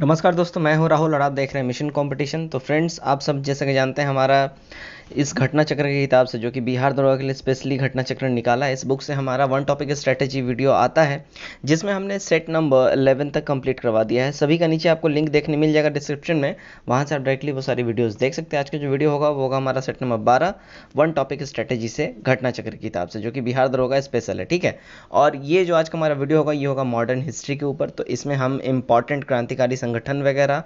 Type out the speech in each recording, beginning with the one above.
नमस्कार दोस्तों मैं हूं राहुल और आप देख रहे हैं मिशन कंपटीशन तो फ्रेंड्स आप सब जैसे कि जानते हैं हमारा इस घटना चक्र के किताब से जो कि बिहार दरोगा के लिए स्पेशली घटना चक्र निकाला है इस बुक से हमारा वन टॉपिक स्ट्रेटेजी वीडियो आता है जिसमें हमने सेट नंबर अलेवन तक कंप्लीट करवा दिया है सभी का नीचे आपको लिंक देखने मिल जाएगा डिस्क्रिप्शन में वहाँ से आप डायरेक्टली वो सारी वीडियोज़ देख सकते हैं आज का जो वीडियो होगा वो होगा हमारा सेट नंबर बारह वन टॉपिक स्ट्रैटेजी से घटना चक्र की किताब से जो कि बिहार दरोगा स्पेशल है ठीक है और ये जो आज का हमारा वीडियो होगा ये होगा मॉडर्न हिस्ट्री के ऊपर तो इसमें हम इम्पॉर्टेंट क्रांतिकारी संगठन वगैरह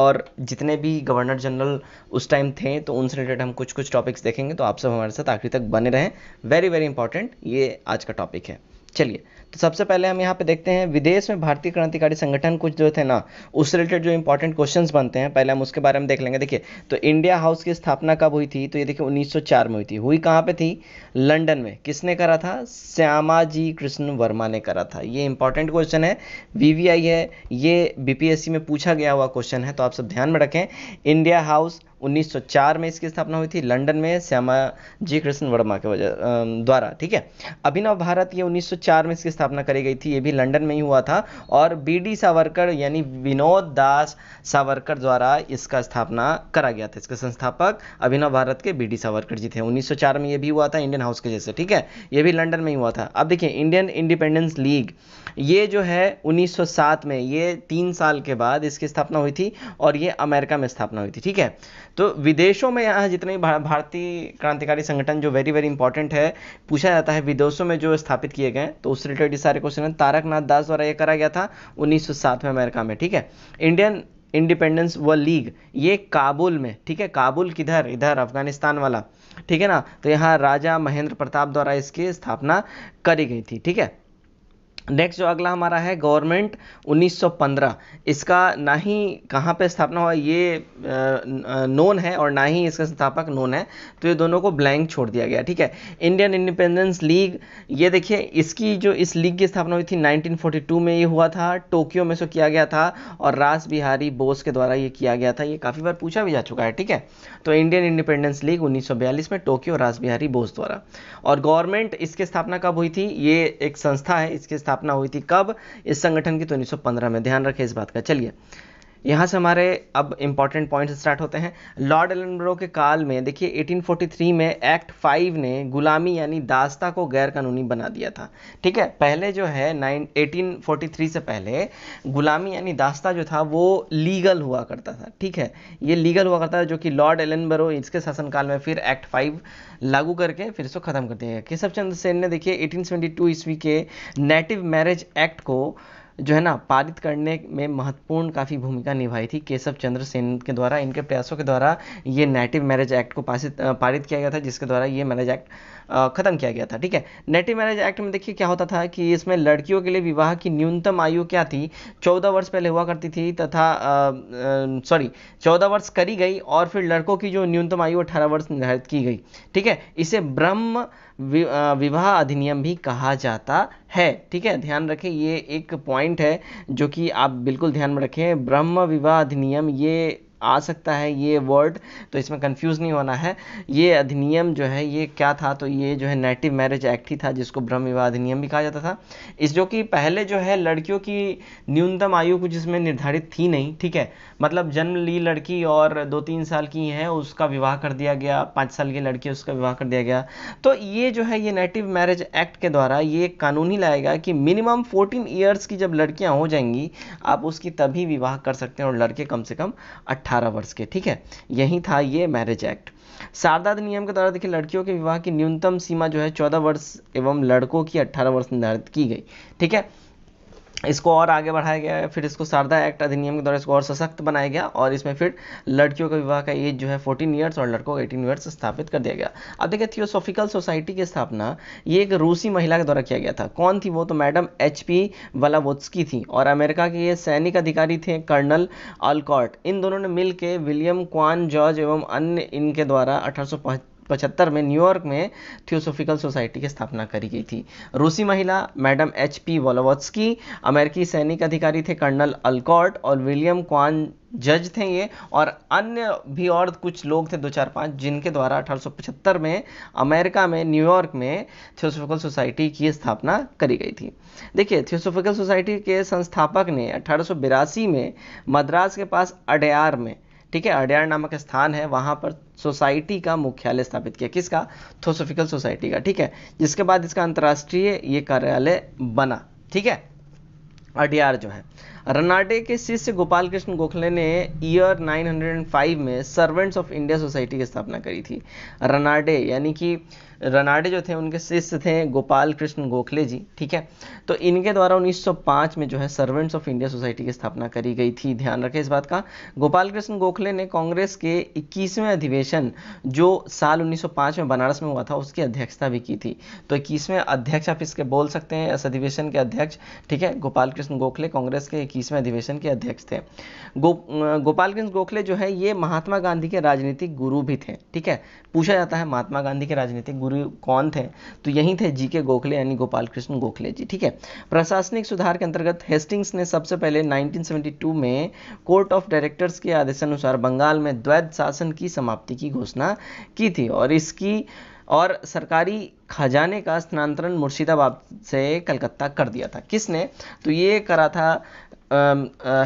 और जितने भी गवर्नर जनरल उस टाइम थे तो उनसे रिलेटेड हम कुछ कुछ कुछ टॉपिक्स देखेंगे तो आप सब हमारे साथ आखिरी तक बने रहें वेरी वेरी इंपॉर्टेंट ये आज का टॉपिक है चलिए तो सबसे पहले हम यहाँ पे देखते हैं विदेश में भारतीय क्रांतिकारी संगठन कुछ जो थे ना उस रिलेटेड जो इंपॉर्टेंट क्वेश्चंस बनते हैं पहले हम उसके बारे में देख लेंगे देखिए तो इंडिया हाउस की स्थापना कब हुई थी तो ये देखिए 1904 में हुई थी हुई कहाँ पे थी लंदन में किसने करा था श्यामाजी कृष्ण वर्मा ने करा था ये इंपॉर्टेंट क्वेश्चन है वी है ये बी में पूछा गया हुआ क्वेश्चन है तो आप सब ध्यान में रखें इंडिया हाउस 1904 में इसकी स्थापना हुई थी लंदन में श्यामा जी कृष्ण वर्मा के वजह द्वारा ठीक है अभिनव भारत ये 1904 में इसकी स्थापना करी गई थी ये भी लंदन में ही हुआ था और बी डी सावरकर यानी विनोद दास सावरकर द्वारा इसका स्थापना करा गया था इसके संस्थापक अभिनव भारत के बी डी सावरकर जी थे 1904 में ये भी हुआ था इंडियन हाउस के जैसे ठीक है ये भी लंडन में ही हुआ था अब देखिए इंडियन इंडिपेंडेंस लीग ये जो है 1907 में ये तीन साल के बाद इसकी स्थापना हुई थी और ये अमेरिका में स्थापना हुई थी ठीक है तो विदेशों में यहाँ जितने भारतीय क्रांतिकारी संगठन जो वेरी वेरी इंपॉर्टेंट है पूछा जाता है विदेशों में जो स्थापित किए गए तो उससे रिलेटेड ये सारे क्वेश्चन तारक नाथ दास द्वारा ये करा गया था उन्नीस में अमेरिका में ठीक है इंडियन इंडिपेंडेंस व लीग ये काबुल में ठीक है काबुल किधर इधर अफगानिस्तान वाला ठीक है ना तो यहाँ राजा महेंद्र प्रताप द्वारा इसकी स्थापना करी गई थी ठीक है नेक्स्ट जो अगला हमारा है गवर्नमेंट 1915 इसका ना ही कहाँ पे स्थापना हुआ ये नोन है और ना ही इसका स्थापक नोन है तो ये दोनों को ब्लैंक छोड़ दिया गया ठीक है इंडियन इंडिपेंडेंस लीग ये देखिए इसकी जो इस लीग की स्थापना हुई थी 1942 में ये हुआ था टोक्यो में सो किया गया था और रास बिहारी बोस के द्वारा ये किया गया था ये काफ़ी बार पूछा भी जा चुका है ठीक है तो इंडियन इंडिपेंडेंस लीग उन्नीस में टोक्यो रास बिहारी बोस द्वारा और गवर्नमेंट इसकी स्थापना कब हुई थी ये एक संस्था है इसकी स्थापना स्थापना हुई थी कब इस संगठन की तो 1915 में ध्यान रखें इस बात का चलिए यहाँ से हमारे अब इम्पॉर्टेंट पॉइंट स्टार्ट होते हैं लॉर्ड एलनब्रो के काल में देखिए 1843 में एक्ट फाइव ने गुलामी यानी दास्ता को गैर कानूनी बना दिया था ठीक है पहले जो है नाइन से पहले गुलामी यानी दास्ता जो था वो लीगल हुआ करता था ठीक है ये लीगल हुआ करता था जो कि लॉर्ड एलनब्रो इसके शासनकाल में फिर एक्ट फाइव लागू करके फिर इसको खत्म कर दिया गया केशव चंद्र सेन ने देखिए एटीन ईस्वी के नेटिव मैरिज एक्ट को जो है ना पारित करने में महत्वपूर्ण काफ़ी भूमिका निभाई थी केशव चंद्र सेन के द्वारा इनके प्रयासों के द्वारा ये नेटिव मैरिज एक्ट को पासित पारित किया गया था जिसके द्वारा ये मैरिज एक्ट ख़त्म किया गया था ठीक है नेटिव मैरिज एक्ट में देखिए क्या होता था कि इसमें लड़कियों के लिए विवाह की न्यूनतम आयु क्या थी चौदह वर्ष पहले हुआ करती थी तथा सॉरी चौदह वर्ष करी गई और फिर लड़कों की जो न्यूनतम आयु अठारह वर्ष निर्धारित की गई ठीक है इसे ब्रह्म विवाह अधिनियम भी कहा जाता है ठीक है ध्यान रखें ये एक पॉइंट है जो कि आप बिल्कुल ध्यान में रखें ब्रह्म विवाह अधिनियम ये आ सकता है ये वर्ड तो इसमें कंफ्यूज नहीं होना है ये अधिनियम जो है ये क्या था तो ये जो है नेटिव मैरिज एक्ट ही था जिसको ब्रह्म विवाह अधिनियम भी कहा जाता था इस जो कि पहले जो है लड़कियों की न्यूनतम आयु कुछ इसमें निर्धारित थी नहीं ठीक है मतलब जन्म ली लड़की और दो तीन साल की है उसका विवाह कर दिया गया पाँच साल की लड़की उसका विवाह कर दिया गया तो ये जो है ये नेटिव मैरिज एक्ट के द्वारा ये कानून ही लाएगा कि मिनिमम फोर्टीन ईयर्स की जब लड़कियाँ हो जाएंगी आप उसकी तभी विवाह कर सकते हैं और लड़के कम से कम अट्ठारह अठारह वर्ष के ठीक है यही था ये मैरिज एक्ट शारदा अधिनियम के द्वारा देखिए लड़कियों के विवाह की न्यूनतम सीमा जो है चौदह वर्ष एवं लड़कों की अट्ठारह वर्ष निर्धारित की गई ठीक है इसको और आगे बढ़ाया गया है फिर इसको शारदा एक्ट अधिनियम के द्वारा इसको और सशक्त बनाया गया और इसमें फिर लड़कियों के विवाह का एज जो है 14 ईयर्स और लड़कों का 18 ईयर्स स्थापित कर दिया गया अब देखिए थियोसॉफिकल सोसाइटी की स्थापना ये एक रूसी महिला के द्वारा किया गया था कौन थी वो तो मैडम एच पी वलावोत्सकी थी और अमेरिका के ये सैनिक अधिकारी थे कर्नल अलकॉट इन दोनों ने मिल विलियम क्वान जॉर्ज एवं अन्य इनके द्वारा अठारह पचहत्तर में न्यूयॉर्क में थियोसोफिकल सोसाइटी की स्थापना करी गई थी रूसी महिला मैडम एच पी वोलोवत्सकी अमेरिकी सैनिक अधिकारी थे कर्नल अलकॉट और विलियम क्वान जज थे ये और अन्य भी और कुछ लोग थे दो चार पाँच जिनके द्वारा अठारह में अमेरिका में न्यूयॉर्क में थियोसोफिकल सोसाइटी की स्थापना करी गई थी देखिए थियोसोफिकल सोसाइटी के संस्थापक ने अठारह में मद्रास के पास अडयार में ठीक है अडयार नामक स्थान है वहां पर सोसाइटी का मुख्यालय स्थापित किया किसका थोसोफिकल सोसाइटी का ठीक है जिसके बाद इसका अंतर्राष्ट्रीय ये कार्यालय बना ठीक है अडियार जो है रनाडे के शिष्य गोपाल कृष्ण गोखले ने ईयर 905 में सर्वेंट्स ऑफ इंडिया सोसाइटी की स्थापना करी थी रनाडे यानी कि रनाडे जो थे उनके शिष्य थे गोपाल कृष्ण गोखले जी ठीक है तो इनके द्वारा 1905 में जो है सर्वेंट्स ऑफ इंडिया सोसाइटी की स्थापना करी गई थी ध्यान रखें इस बात का गोपाल कृष्ण गोखले ने कांग्रेस के इक्कीसवें अधिवेशन जो साल 1905 में बनारस में हुआ था उसकी अध्यक्षता भी की थी तो इक्कीसवें अध्यक्ष आप इसके बोल सकते हैं इस अधिवेशन के अध्यक्ष ठीक है गोपाल कृष्ण गोखले कांग्रेस के इक्कीसवें अधिवेशन के अध्यक्ष थे गो, गोपाल कृष्ण गोखले जो है ये महात्मा गांधी के राजनीतिक गुरु भी थे ठीक है पूछा जाता है महात्मा गांधी के राजनीतिक गुरु गुरु कौन थे तो यही थे जीके गोखले यानी गोपाल कृष्ण गोखले जी ठीक है प्रशासनिक सुधार के अंतर्गत हेस्टिंग्स ने सबसे पहले 1972 में कोर्ट ऑफ डायरेक्टर्स के आदेश अनुसार बंगाल में द्वैध शासन की समाप्ति की घोषणा की थी और इसकी और सरकारी खजाने का स्थानांतरण मुर्शिदाबाद से कलकत्ता कर दिया था किसने तो ये करा था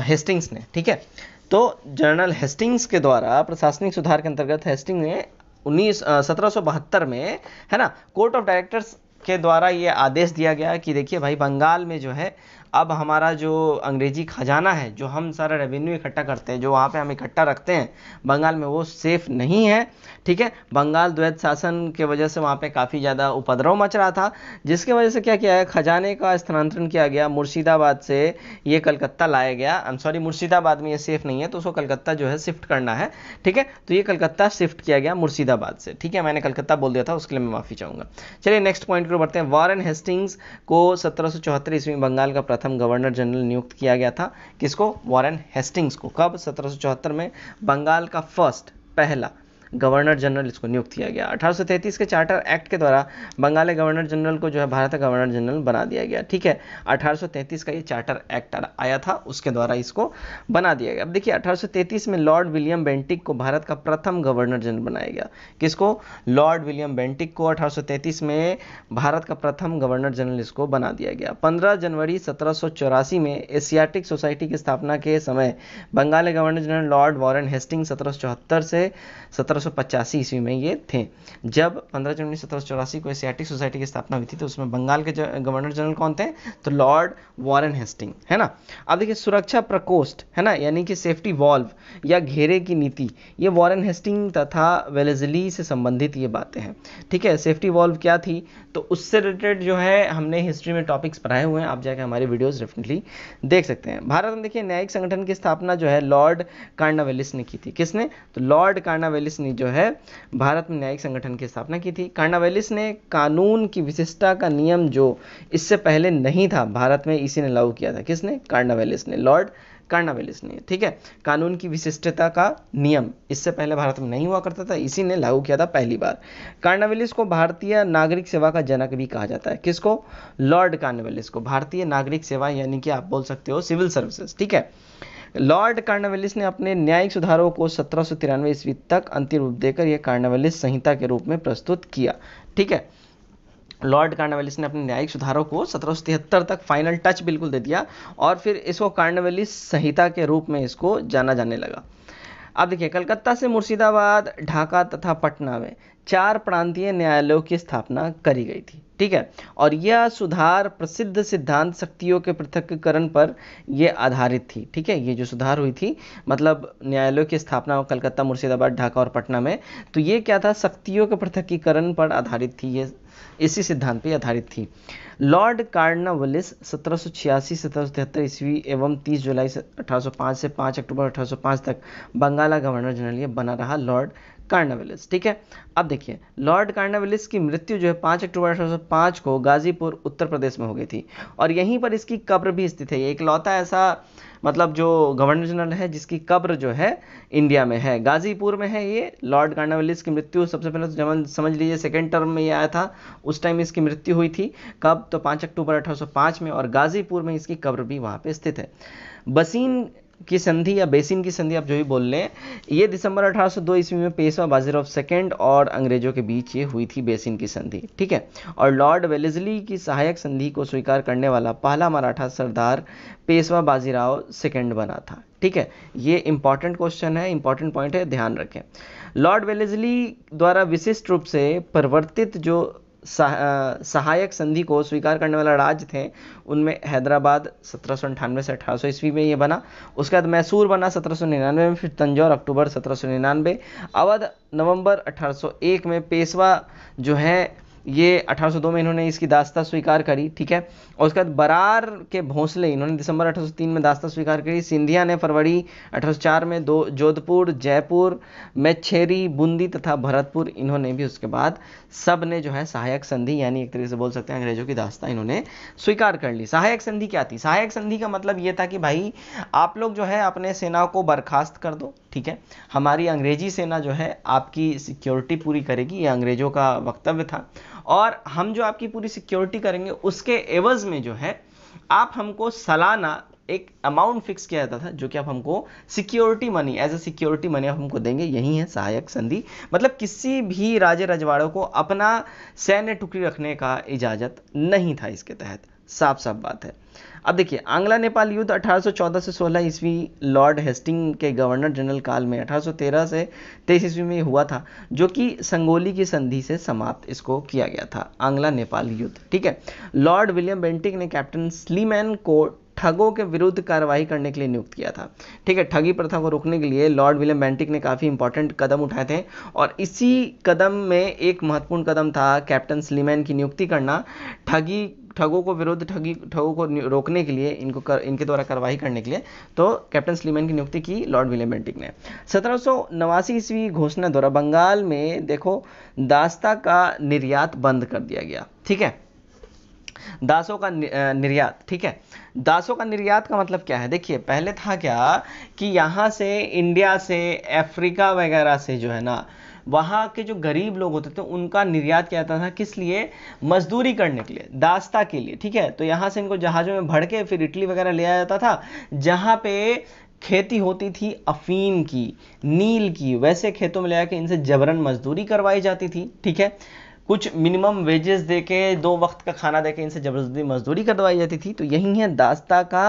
हेस्टिंग्स ने ठीक है तो जनरल हेस्टिंग्स के द्वारा प्रशासनिक सुधार के अंतर्गत हेस्टिंग ने उन्नीस सत्रह में है ना कोर्ट ऑफ डायरेक्टर्स के द्वारा ये आदेश दिया गया कि देखिए भाई बंगाल में जो है अब हमारा जो अंग्रेजी खजाना है जो हम सारा रेवेन्यू इकट्ठा करते हैं जो वहाँ पे हम इकट्ठा रखते हैं बंगाल में वो सेफ नहीं है ठीक है बंगाल द्वैत शासन के वजह से वहाँ पे काफ़ी ज़्यादा उपद्रव मच रहा था जिसके वजह से क्या किया है खजाने का स्थानांतरण किया गया मुर्शिदाबाद से ये कलकत्ता लाया गया सॉरी मुर्शिदाबाद में ये सेफ नहीं है तो उसको कलकत्ता जो है शिफ्ट करना है ठीक है तो ये कलकत्ता शिफ्ट किया गया मुर्शिदाबाद से ठीक है मैंने कलकत्ता बोल दिया था उसके लिए मैं माफ़ी चाहूँगा चलिए नेक्स्ट पॉइंट को बढ़ते हैं वॉरन हेस्टिंग्स को सत्रह ईस्वी बंगाल का प्रथम गवर्नर जनरल नियुक्त किया गया था किसको वॉरेन हेस्टिंग्स को कब 1774 में बंगाल का फर्स्ट पहला गवर्नर जनरल इसको नियुक्त किया गया 1833 के चार्टर एक्ट के द्वारा बंगाल गवर्नर जनरल को जो है भारत का गवर्नर जनरल बना दिया गया ठीक है 1833 का ये चार्टर एक्ट आया था उसके द्वारा इसको बना दिया गया अब देखिए 1833 में लॉर्ड विलियम बेंटिक को भारत का प्रथम गवर्नर जनरल बनाया गया किसको लॉर्ड विलियम बेंटिक को अठारह में भारत का प्रथम गवर्नर जनरल इसको बना दिया गया पंद्रह जनवरी सत्रह में एशियाटिक सोसाइटी की स्थापना के समय Bengal governor general lord Warren Hasting सत्रह से सत्रह सत्रह ईस्वी में ये थे जब 15 जनवरी सत्रह को एशियाटिक सोसाइटी की स्थापना हुई थी तो उसमें बंगाल के गवर्नर जनरल कौन थे तो लॉर्ड वॉरन हेस्टिंग है ना अब देखिए सुरक्षा प्रकोष्ठ है ना यानी कि सेफ्टी वॉल्व या घेरे की नीति ये वॉरन हेस्टिंग तथा वेलेजली से संबंधित ये बातें हैं ठीक है सेफ्टी वॉल्व क्या थी तो उससे रिलेटेड जो है हमने हिस्ट्री में टॉपिक्स पढ़ाए हुए हैं आप जाकर हमारे वीडियोज डेफिनेटली देख सकते हैं भारत में देखिए न्यायिक संगठन की स्थापना जो है लॉर्ड कार्नावेलिस ने की थी किसने तो लॉर्ड कार्नावेलिस ने ने जो है भारत में न्यायिक संगठन की स्थापना की थी कार्नावेलिस ने कानून की विशिष्टता का नियम जो इससे पहले नहीं था भारत में इसी ने लागू किया था किसने कार्नावेलिस ने लॉर्ड कार्नावेलिस ने ठीक है कानून की विशिष्टता का नियम इससे पहले भारत में नहीं हुआ करता था इसी ने लागू किया था पहली बार कार्नावेलिस को भारतीय नागरिक सेवा का जनक भी कहा जाता है किसको लॉर्ड कार्नावेलिस को भारतीय नागरिक सेवा यानी कि आप बोल सकते हो सिविल सर्विसेज ठीक है लॉर्ड कार्नावेलिस ने अपने न्यायिक सुधारों को सत्रह ईस्वी तक अंतिम रूप देकर यह कार्नावेलिस संहिता के रूप में प्रस्तुत किया ठीक है लॉर्ड कार्नावेलिस ने अपने न्यायिक सुधारों को सत्रह तक फाइनल टच बिल्कुल दे दिया और फिर इसको कार्नावेलिस संहिता के रूप में इसको जाना जाने लगा अब देखिए कलकत्ता से मुर्शिदाबाद ढाका तथा पटना में चार प्रांतीय न्यायालयों की स्थापना करी गई थी ठीक है और यह सुधार प्रसिद्ध सिद्धांत शक्तियों के पृथककरण पर यह आधारित थी ठीक है ये जो सुधार हुई थी मतलब न्यायालयों की स्थापना कलकत्ता मुर्शिदाबाद ढाका और पटना में तो ये क्या था शक्तियों के पृथकीकरण पर आधारित थी ये इसी सिद्धांत पर आधारित थी लॉर्ड कार्डनावलिस सत्रह सौ छियासी सत्रह सौ तिहत्तर ईस्वी एवं 30 जुलाई 1805 से 5 अक्टूबर 1805 तक बंगाल का गवर्नर जनरल ये बना रहा लॉर्ड कार्नावेलिस ठीक है अब देखिए लॉर्ड कार्नावेलिस की मृत्यु जो है पाँच अक्टूबर अठारह सौ को गाजीपुर उत्तर प्रदेश में हो गई थी और यहीं पर इसकी कब्र भी स्थित है एक लौता ऐसा मतलब जो गवर्नर जनरल है जिसकी कब्र जो है इंडिया में है गाजीपुर में है ये लॉर्ड कार्नावेलिस की मृत्यु सबसे पहले तो समझ लीजिए सेकेंड टर्म में ये आया था उस टाइम इसकी मृत्यु हुई थी कब तो पाँच अक्टूबर अठारह में और गाजीपुर में इसकी कब्र भी वहाँ पर स्थित है बसीन की संधि या बेसिन की संधि आप जो भी बोल लें ये दिसंबर 1802 ईस्वी में पेशवा बाजीराव सेकेंड और अंग्रेजों के बीच ये हुई थी बेसिन की संधि ठीक है और लॉर्ड वेलेजली की सहायक संधि को स्वीकार करने वाला पहला मराठा सरदार पेशवा बाजीराव सेकेंड बना था ठीक है ये इंपॉर्टेंट क्वेश्चन है इंपॉर्टेंट पॉइंट है ध्यान रखें लॉर्ड वेलेजली द्वारा विशिष्ट रूप से परिवर्तित जो सह, सहायक संधि को स्वीकार करने वाला राज्य थे उनमें हैदराबाद सत्रह से अठारह ईस्वी में ये बना उसके बाद मैसूर बना सत्रह में फिर तंजौर अक्टूबर सत्रह अवध नवंबर एक में पेशवा जो है ये 1802 में इन्होंने इसकी दास्ता स्वीकार करी ठीक है और उसके बाद बरार के भोंसले इन्होंने दिसंबर 1803 में दास्ता स्वीकार करी सिंधिया ने फरवरी 1804 में दो जोधपुर जयपुर मेच्छेरी बूंदी तथा भरतपुर इन्होंने भी उसके बाद सब ने जो है सहायक संधि यानी एक तरीके से बोल सकते हैं अंग्रेजों की दास्ता इन्होंने स्वीकार कर ली सहायक संधि क्या थी सहायक संधि का मतलब ये था कि भाई आप लोग जो है अपने सेना को बर्खास्त कर दो ठीक है हमारी अंग्रेजी सेना जो है आपकी सिक्योरिटी पूरी करेगी ये अंग्रेजों का वक्तव्य था और हम जो आपकी पूरी सिक्योरिटी करेंगे उसके एवज में जो है आप हमको सालाना एक अमाउंट फिक्स किया जाता था जो कि आप हमको security money as a security money आप हमको देंगे यही है सहायक संधि मतलब किसी भी राजे रजवाड़ों को अपना सैन्य टुकड़ी रखने का इजाज़त नहीं था इसके तहत साफ साफ बात है अब देखिए आंग्ला नेपाल युद्ध 1814 से 16 ईस्वी लॉर्ड हेस्टिंग के गवर्नर जनरल काल में 1813 से तेईस ईस्वी में हुआ था जो कि संगोली की संधि से समाप्त इसको किया गया था आंग्ला नेपाल युद्ध ठीक है लॉर्ड विलियम बेंटिक ने कैप्टन स्लीमैन को ठगों के विरुद्ध कार्रवाई करने के लिए नियुक्त किया था ठीक है ठगी प्रथा को रोकने के लिए लॉर्ड विलियम बेंटिक ने काफ़ी इंपॉर्टेंट कदम उठाए थे और इसी कदम में एक महत्वपूर्ण कदम था कैप्टन स्लीमैन की नियुक्ति करना ठगी ठगों को विरुद्ध ठगी ठगों को रोकने के लिए इनको कर, इनके द्वारा कार्रवाई करने के लिए तो कैप्टन स्लीमैन की नियुक्ति की लॉर्ड विलियम बेंटिक ने सत्रह ईस्वी घोषणा द्वारा बंगाल में देखो दास्ता का निर्यात बंद कर दिया गया ठीक है दासों का निर्यात ठीक है दासों का निर्यात का मतलब क्या है देखिए पहले था क्या कि यहाँ से इंडिया से अफ्रीका वगैरह से जो है ना वहाँ के जो गरीब लोग होते थे उनका निर्यात किया जाता था किस लिए मजदूरी करने के लिए दास्ता के लिए ठीक है तो यहाँ से इनको जहाज़ों में भर के फिर इटली वगैरह ले आया जाता था जहाँ पे खेती होती थी अफीम की नील की वैसे खेतों में ले आके इनसे जबरन मजदूरी करवाई जाती थी ठीक है कुछ मिनिमम वेजेस दे के दो वक्त का खाना दे के इनसे ज़बरदस्ती मजदूरी करवाई जाती थी तो यही है दास्ता का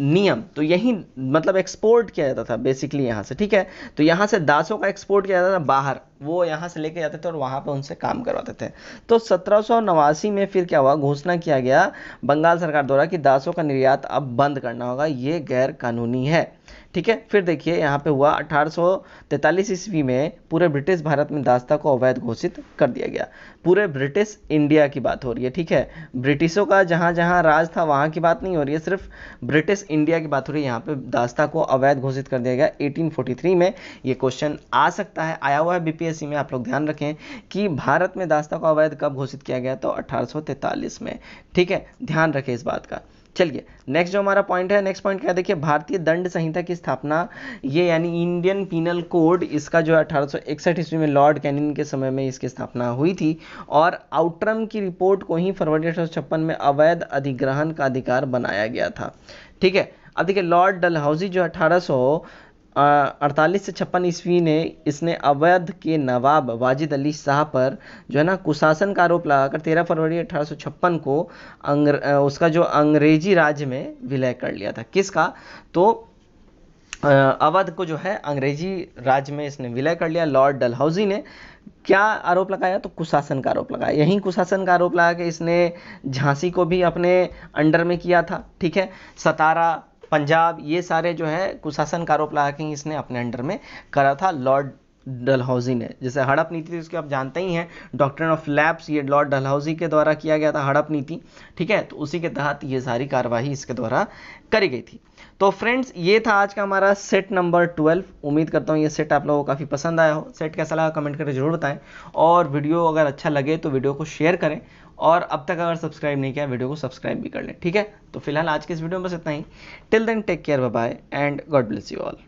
नियम तो यही मतलब एक्सपोर्ट किया जाता था बेसिकली यहाँ से ठीक है तो यहाँ से दासों का एक्सपोर्ट किया जाता था बाहर वो यहाँ से लेके जाते थे और वहाँ पर उनसे काम करवाते थे तो सत्रह में फिर क्या हुआ घोषणा किया गया बंगाल सरकार द्वारा कि दासों का निर्यात अब बंद करना होगा ये गैर कानूनी है ठीक है फिर देखिए यहाँ पे हुआ अठारह ईस्वी में पूरे ब्रिटिश भारत में दास्ता को अवैध घोषित कर दिया गया पूरे ब्रिटिश इंडिया की बात हो रही है ठीक है ब्रिटिशों का जहाँ जहाँ राज था वहाँ की बात नहीं हो रही है सिर्फ ब्रिटिश इंडिया की बात हो रही है यहाँ पे दास्ता को अवैध घोषित कर दिया गया 1843 में ये क्वेश्चन आ सकता है आया हुआ है बीपीएससी में आप लोग ध्यान रखें कि भारत में दास्ता को अवैध कब घोषित किया गया तो अठारह में ठीक है ध्यान रखें इस बात का चलिए नेक्स्ट जो हमारा पॉइंट है नेक्स्ट पॉइंट क्या देखिए भारतीय दंड संहिता की स्थापना ये यानी इंडियन पीनल कोड इसका जो है अठारह ईस्वी में लॉर्ड कैनिन के समय में इसकी स्थापना हुई थी और आउटरम की रिपोर्ट को ही फरवरी अठारह में अवैध अधिग्रहण का अधिकार बनाया गया था ठीक है अब देखिए लॉर्ड डलहाउजी जो अठारह अड़तालीस से छप्पन ईस्वी ने इसने अवैध के नवाब वाजिद अली शाह पर जो है ना कुशासन का आरोप लगाकर तेरह फरवरी अठारह को अंग्र, उसका जो अंग्रेजी राज्य में विलय कर लिया था किसका तो अवध को जो है अंग्रेजी राज्य में इसने विलय कर लिया लॉर्ड डलहौजी ने क्या आरोप लगाया तो कुशासन का आरोप लगाया यहीं कुशासन का आरोप लगा कि इसने झांसी को भी अपने अंडर में किया था ठीक है सतारा पंजाब ये सारे जो है कुशासन का आरोप लगा के इसने अपने अंडर में करा था लॉर्ड डलहौजी ने जैसे हड़प नीति थी उसके आप जानते ही हैं डॉक्टर ऑफ लैब्स ये लॉर्ड डलहौजी के द्वारा किया गया था हड़प नीति ठीक है तो उसी के तहत ये सारी कार्यवाही इसके द्वारा करी गई थी तो फ्रेंड्स ये था आज का हमारा सेट नंबर ट्वेल्व उम्मीद करता हूँ ये सेट आप लोगों को काफ़ी पसंद आया हो सेट कैसा लगा कमेंट करके जरूर बताएं और वीडियो अगर अच्छा लगे तो वीडियो को शेयर करें और अब तक अगर सब्सक्राइब नहीं किया वीडियो को सब्सक्राइब भी कर लें ठीक है तो फिलहाल आज के इस वीडियो में बस इतना ही till then take care bye and God bless you all